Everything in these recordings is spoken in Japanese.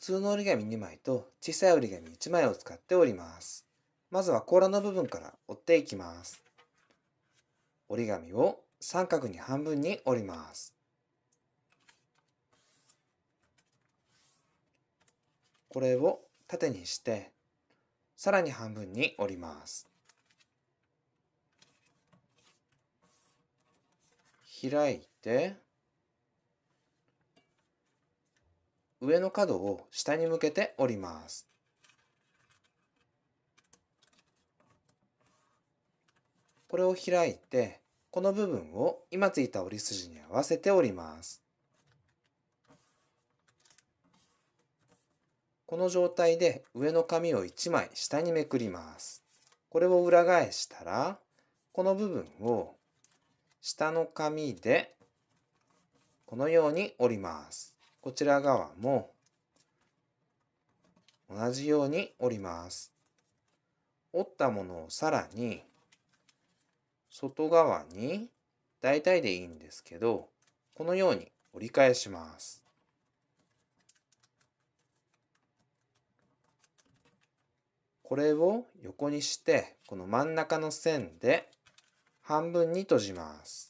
普通の折り紙2枚と小さい折り紙1枚を使っております。まずは甲羅の部分から折っていきます。折り紙を三角に半分に折ります。これを縦にして、さらに半分に折ります。開いて、上の角を下に向けて折ります。これを開いて、この部分を今ついた折り筋に合わせて折ります。この状態で上の紙を1枚下にめくります。これを裏返したら、この部分を下の紙でこのように折ります。こちら側も同じように折ります。折ったものをさらに外側に大体でいいんですけどこのように折り返します。これを横にしてこの真ん中の線で半分に閉じます。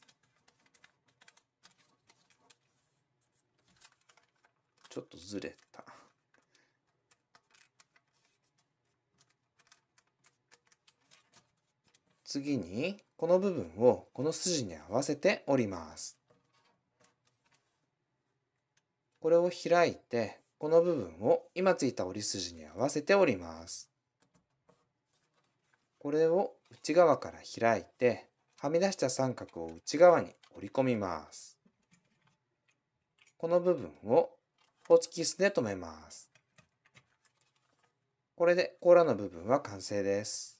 ちょっとずれた。次にこの部分をこの筋に合わせて折ります。これを開いてこの部分を今ついた折り筋に合わせて折ります。これを内側から開いてはみ出した三角を内側に折り込みます。この部分をホチキスで留めます。これで甲羅の部分は完成です。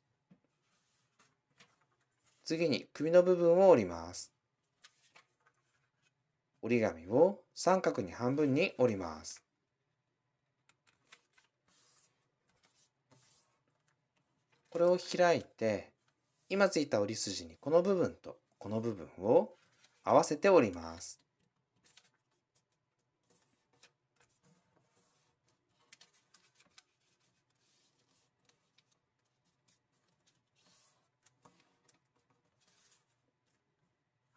次に首の部分を折ります。折り紙を三角に半分に折ります。これを開いて、今ついた折り筋にこの部分とこの部分を合わせて折ります。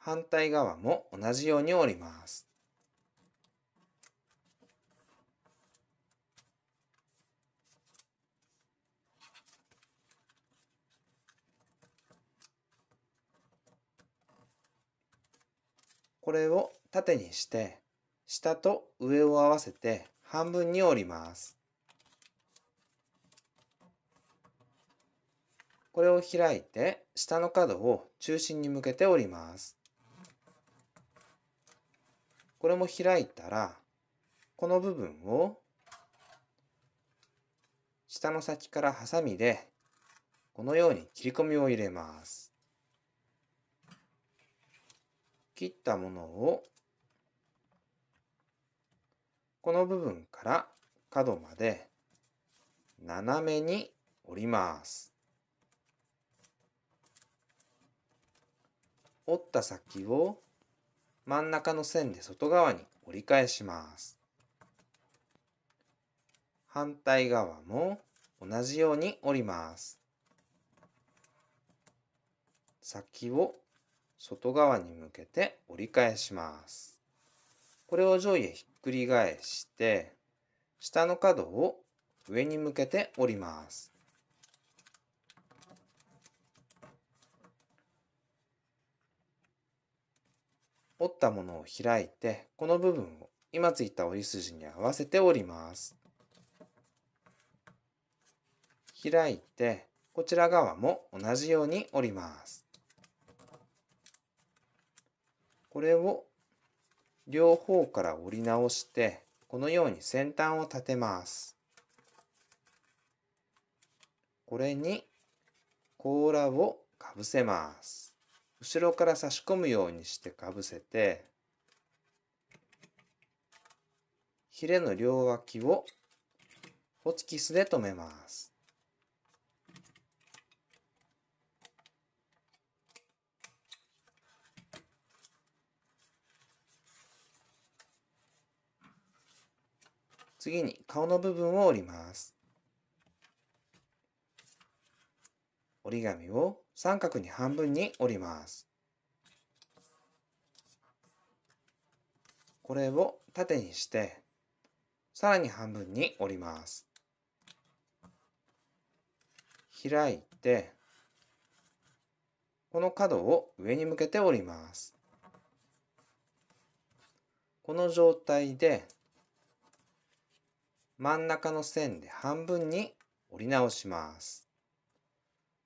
反対側も同じように折ります。これを縦にして下と上を合わせて半分に折ります。これを開いて下の角を中心に向けて折ります。これも開いたら、この部分を、下の先からハサミで、このように切り込みを入れます。切ったものを、この部分から角まで斜めに折ります。折った先を真ん中の線で外側に折り返します。反対側も同じように折ります。先を外側に向けて折り返します。これを上位へひっくり返して、下の角を上に向けて折ります。折ったものを開いて、この部分を今ついた折り筋に合わせて折ります。開いて、こちら側も同じように折ります。これを両方から折り直して、このように先端を立てます。これに甲羅をかぶせます。後ろから差し込むようにしてかぶせてヒレの両脇をホチキスで留めます。次に顔の部分を折ります。折り紙を三角に半分に折ります。これを縦にして、さらに半分に折ります。開いて、この角を上に向けて折ります。この状態で、真ん中の線で半分に折り直します。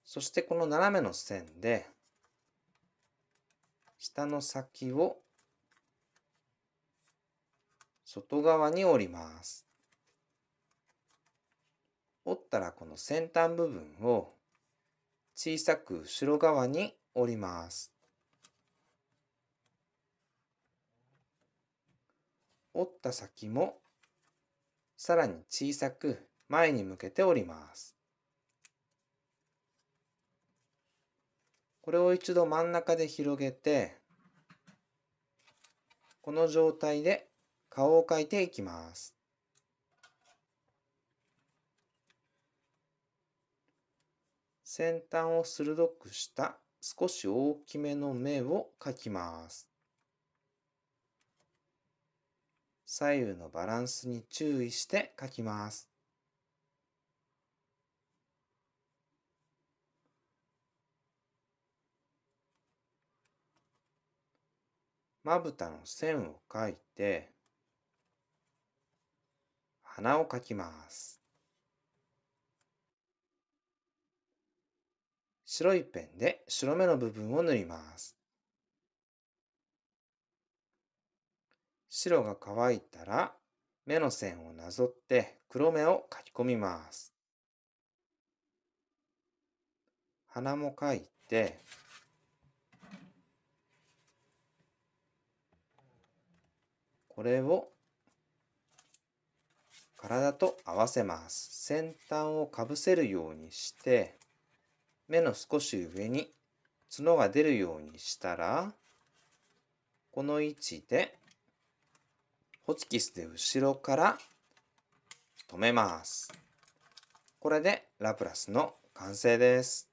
そしてこの斜めの線で、下の先を外側に折ります。折ったらこの先端部分を小さく後ろ側に折ります。折った先もさらに小さく前に向けて折ります。これを一度真ん中で広げて、この状態で顔を描いていきます。先端を鋭くした少し大きめの目を描きます。左右のバランスに注意して描きます。まぶたの線を描いて、鼻を描きます。白いペンで白目の部分を塗ります。白が乾いたら目の線をなぞって黒目を描き込みます。鼻も描いてこれを体と合わせます。先端をかぶせるようにして、目の少し上に角が出るようにしたら、この位置で、ホチキスで後ろから留めます。これでラプラスの完成です。